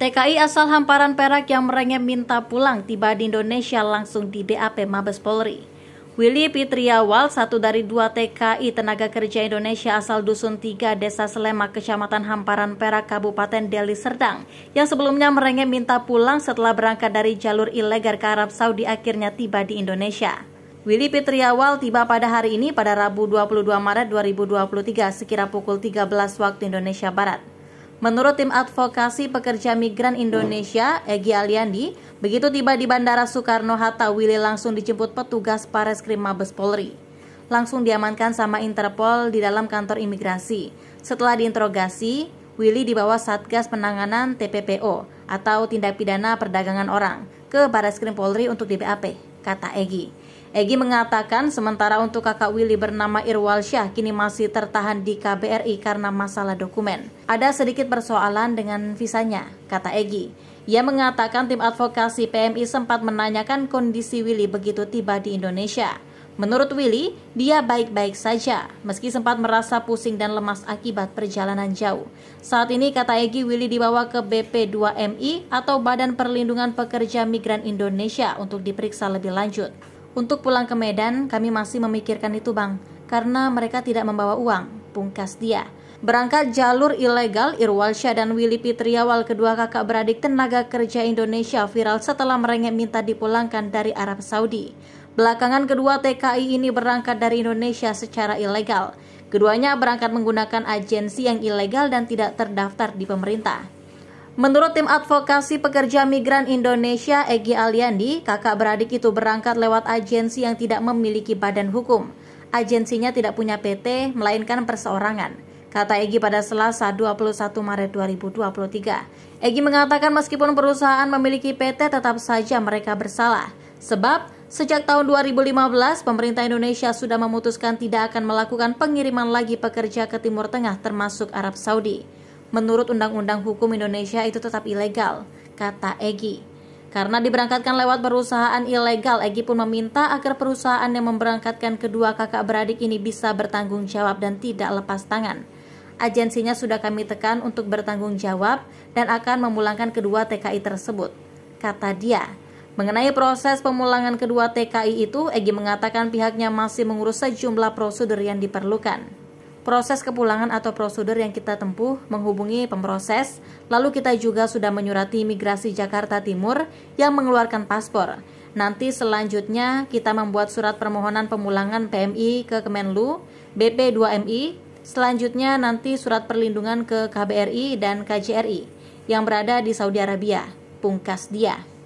TKI asal Hamparan Perak yang merengek minta pulang tiba di Indonesia langsung di DAP Mabes Polri. Willy Pitriawal, satu dari dua TKI tenaga kerja Indonesia asal Dusun 3 Desa Selema, Kecamatan Hamparan Perak, Kabupaten Deli Serdang, yang sebelumnya merengek minta pulang setelah berangkat dari jalur ilegal ke Arab Saudi akhirnya tiba di Indonesia. Willy Pitriawal tiba pada hari ini pada Rabu 22 Maret 2023 sekira pukul 13 waktu Indonesia Barat. Menurut tim advokasi pekerja migran Indonesia, Egi Aliandi, begitu tiba di Bandara Soekarno-Hatta, Willy langsung dijemput petugas Pareskrim Mabes Polri. Langsung diamankan sama Interpol di dalam kantor imigrasi. Setelah diinterogasi, Willy dibawa Satgas Penanganan TPPO atau Tindak Pidana Perdagangan Orang ke Bareskrim Polri untuk di BAP, kata Egi. Egi mengatakan sementara untuk kakak Willy bernama Irwal Syah kini masih tertahan di KBRI karena masalah dokumen. Ada sedikit persoalan dengan visanya, kata Egi. Ia mengatakan tim advokasi PMI sempat menanyakan kondisi Willy begitu tiba di Indonesia. Menurut Willy, dia baik-baik saja, meski sempat merasa pusing dan lemas akibat perjalanan jauh. Saat ini, kata Egi, Willy dibawa ke BP2MI atau Badan Perlindungan Pekerja Migran Indonesia untuk diperiksa lebih lanjut. Untuk pulang ke Medan, kami masih memikirkan itu bang, karena mereka tidak membawa uang, pungkas dia. Berangkat jalur ilegal, Irwalsyah dan Willy Pitriawal, kedua kakak beradik tenaga kerja Indonesia viral setelah merengek minta dipulangkan dari Arab Saudi. Belakangan kedua TKI ini berangkat dari Indonesia secara ilegal. Keduanya berangkat menggunakan agensi yang ilegal dan tidak terdaftar di pemerintah. Menurut tim advokasi pekerja migran Indonesia Egi Aliandi, kakak beradik itu berangkat lewat agensi yang tidak memiliki badan hukum. Agensinya tidak punya PT, melainkan perseorangan. Kata Egi pada Selasa 21 Maret 2023. Egi mengatakan meskipun perusahaan memiliki PT tetap saja mereka bersalah. Sebab Sejak tahun 2015, pemerintah Indonesia sudah memutuskan tidak akan melakukan pengiriman lagi pekerja ke Timur Tengah termasuk Arab Saudi menurut Undang-Undang Hukum Indonesia itu tetap ilegal, kata Egi. Karena diberangkatkan lewat perusahaan ilegal, Egi pun meminta agar perusahaan yang memberangkatkan kedua kakak beradik ini bisa bertanggung jawab dan tidak lepas tangan. Agensinya sudah kami tekan untuk bertanggung jawab dan akan memulangkan kedua TKI tersebut, kata dia. Mengenai proses pemulangan kedua TKI itu, Egi mengatakan pihaknya masih mengurus sejumlah prosedur yang diperlukan proses kepulangan atau prosedur yang kita tempuh menghubungi pemproses, lalu kita juga sudah menyurati Imigrasi Jakarta Timur yang mengeluarkan paspor. Nanti selanjutnya kita membuat surat permohonan pemulangan PMI ke Kemenlu, BP2MI, selanjutnya nanti surat perlindungan ke KBRI dan KJRI yang berada di Saudi Arabia, pungkas dia.